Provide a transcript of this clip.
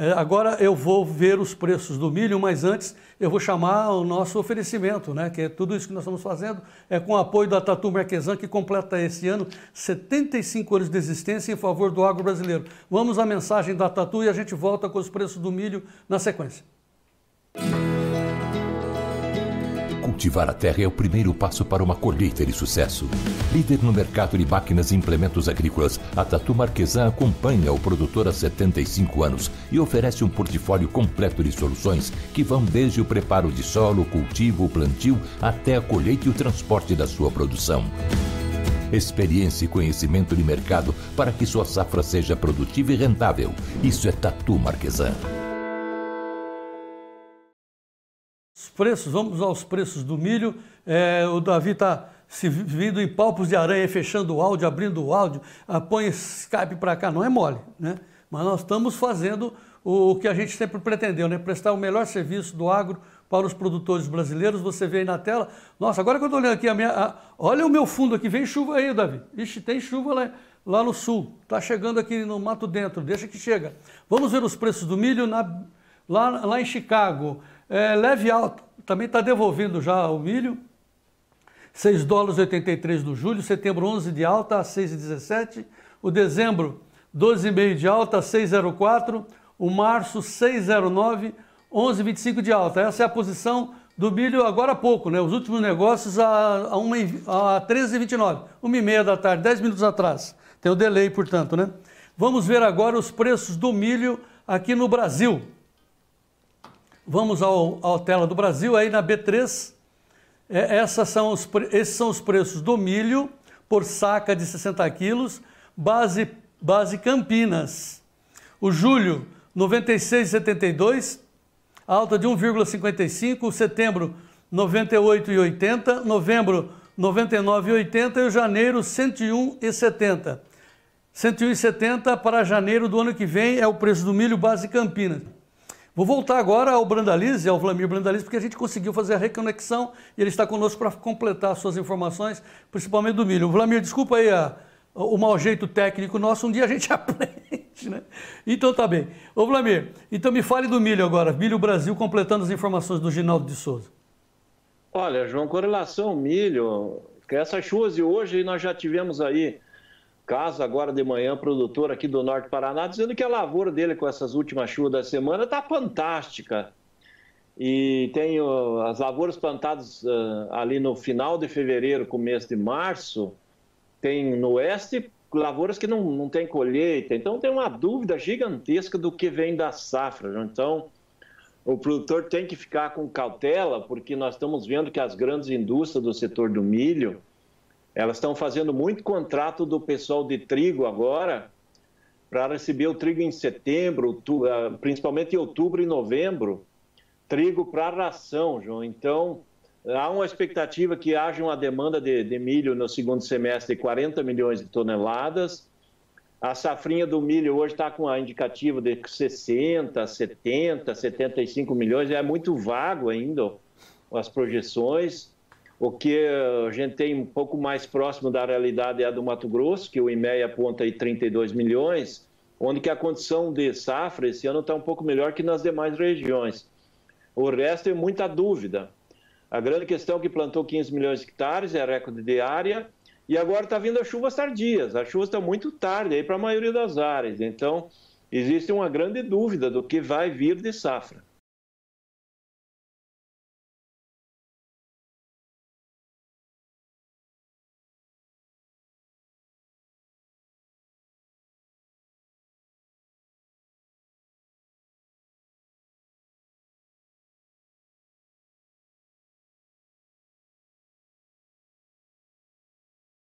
É, agora eu vou ver os preços do milho, mas antes eu vou chamar o nosso oferecimento, né? Que é tudo isso que nós estamos fazendo é com o apoio da Tatu Marquesan, que completa esse ano 75 anos de existência em favor do agro brasileiro. Vamos à mensagem da Tatu e a gente volta com os preços do milho na sequência. Música Cultivar a terra é o primeiro passo para uma colheita de sucesso. Líder no mercado de máquinas e implementos agrícolas, a Tatu Marquesan acompanha o produtor há 75 anos e oferece um portfólio completo de soluções que vão desde o preparo de solo, cultivo, plantio, até a colheita e o transporte da sua produção experiência e conhecimento de mercado para que sua safra seja produtiva e rentável. Isso é Tatu Marquesan. preços, vamos aos preços do milho. É, o Davi está se vindo em palpos de aranha, fechando o áudio, abrindo o áudio, ah, põe Skype para cá, não é mole, né? Mas nós estamos fazendo o que a gente sempre pretendeu, né? Prestar o melhor serviço do agro para os produtores brasileiros. Você vê aí na tela. Nossa, agora que eu estou olhando aqui, a minha, a, olha o meu fundo aqui, vem chuva aí, Davi. Ixi, tem chuva lá, lá no sul. Está chegando aqui no Mato Dentro, deixa que chega. Vamos ver os preços do milho na, lá, lá em Chicago. É, leve alto, também está devolvendo já o milho. 6 dólares 83 no julho, setembro 11 de alta a 6,17, o dezembro 12,5 de alta a 6,04, o março 6,09, 11,25 de alta. Essa é a posição do milho agora há pouco, né? Os últimos negócios a, a, uma, a 13,29, 1h30 da tarde, 10 minutos atrás. Tem o delay, portanto, né? Vamos ver agora os preços do milho aqui no Brasil. Vamos ao, ao tela do Brasil, aí na B3, é, essas são os, esses são os preços do milho por saca de 60 quilos, base, base Campinas. O julho, 96,72, alta de 1,55, setembro, 98,80, novembro, 99,80 e o janeiro 101,70. 101,70 para janeiro do ano que vem é o preço do milho base Campinas. Vou voltar agora ao Brandalize, ao Vlamir Brandalize, porque a gente conseguiu fazer a reconexão e ele está conosco para completar suas informações, principalmente do milho. Vlamir, desculpa aí a, o mau jeito técnico nosso, um dia a gente aprende, né? Então tá bem. Ô Vlamir, então me fale do milho agora, Milho Brasil, completando as informações do Ginaldo de Souza. Olha, João, com relação ao milho, essas chuvas de hoje nós já tivemos aí Caso agora de manhã, produtor aqui do Norte do Paraná, dizendo que a lavoura dele com essas últimas chuvas da semana está fantástica. E tem as lavouras plantadas uh, ali no final de fevereiro, começo de março, tem no oeste lavouras que não, não tem colheita. Então tem uma dúvida gigantesca do que vem da safra. Né? Então o produtor tem que ficar com cautela, porque nós estamos vendo que as grandes indústrias do setor do milho elas estão fazendo muito contrato do pessoal de trigo agora para receber o trigo em setembro, ah, principalmente em outubro e novembro, trigo para ração, João. Então, há uma expectativa que haja uma demanda de, de milho no segundo semestre de 40 milhões de toneladas. A safrinha do milho hoje está com a indicativa de 60, 70, 75 milhões, é muito vago ainda as projeções. O que a gente tem um pouco mais próximo da realidade é a do Mato Grosso, que o IMEI aponta aí 32 milhões, onde que a condição de safra esse ano está um pouco melhor que nas demais regiões. O resto é muita dúvida. A grande questão é que plantou 15 milhões de hectares, é recorde de área, e agora está vindo as chuvas tardias. As chuvas estão tá muito tarde aí para a maioria das áreas. Então, existe uma grande dúvida do que vai vir de safra.